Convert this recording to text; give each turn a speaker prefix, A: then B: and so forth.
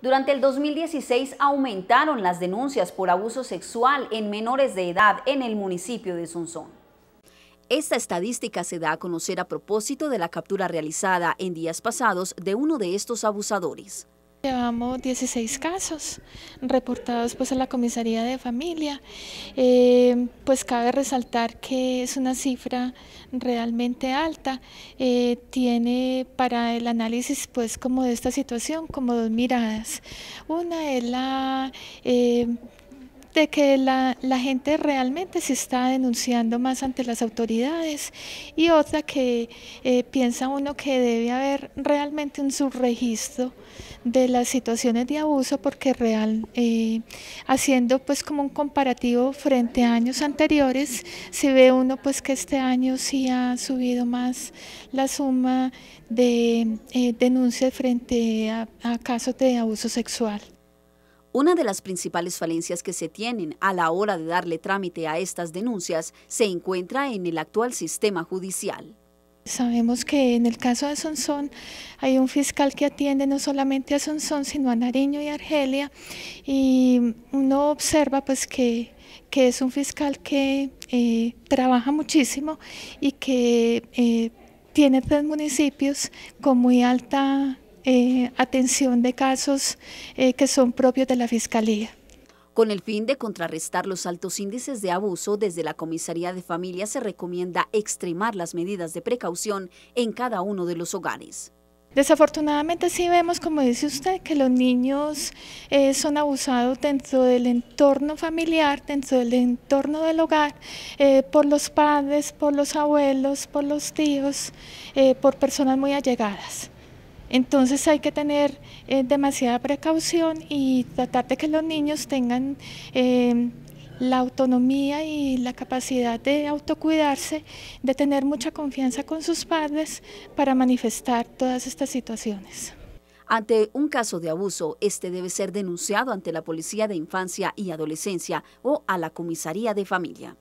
A: Durante el 2016 aumentaron las denuncias por abuso sexual en menores de edad en el municipio de Sunzón. Esta estadística se da a conocer a propósito de la captura realizada en días pasados de uno de estos abusadores.
B: Llevamos 16 casos reportados pues a la comisaría de familia, eh, pues cabe resaltar que es una cifra realmente alta, eh, tiene para el análisis pues como de esta situación como dos miradas, una es la eh, de que la, gente realmente se está denunciando más ante las autoridades y otra que eh, piensa uno que debe haber realmente un subregistro de las situaciones de abuso porque real, eh, haciendo pues como un comparativo frente a años anteriores, se ve uno pues que este año sí ha subido más la suma de eh, denuncias frente a casos de abuso sexual.
A: Una de las principales falencias que se tienen a la hora de darle trámite a estas denuncias se encuentra en el actual sistema judicial.
B: Sabemos que en el caso de Sonsón hay un fiscal que atiende no solamente a Sonson sino a Nariño y Argelia, y uno observa pues que, es un fiscal que eh, trabaja muchísimo y que eh, tiene tres municipios con muy alta eh, atención de casos eh, que son propios de la Fiscalía.
A: Con el fin de contrarrestar los altos índices de abuso, desde la Comisaría de Familia se recomienda extremar las medidas de precaución en cada uno de los hogares.
B: Desafortunadamente sí vemos, como dice usted, que los niños eh, son abusados dentro del entorno familiar, dentro del entorno del hogar, por los padres, por los abuelos, por los tíos, por personas muy allegadas. Entonces hay que tener eh, demasiada precaución y tratar de que los niños tengan eh, la autonomía y la capacidad de autocuidarse, de tener mucha confianza con sus
A: padres para manifestar todas estas situaciones. Ante un caso de abuso, este debe ser denunciado ante la Policía de Infancia y Adolescencia o a la Comisaría de Familia.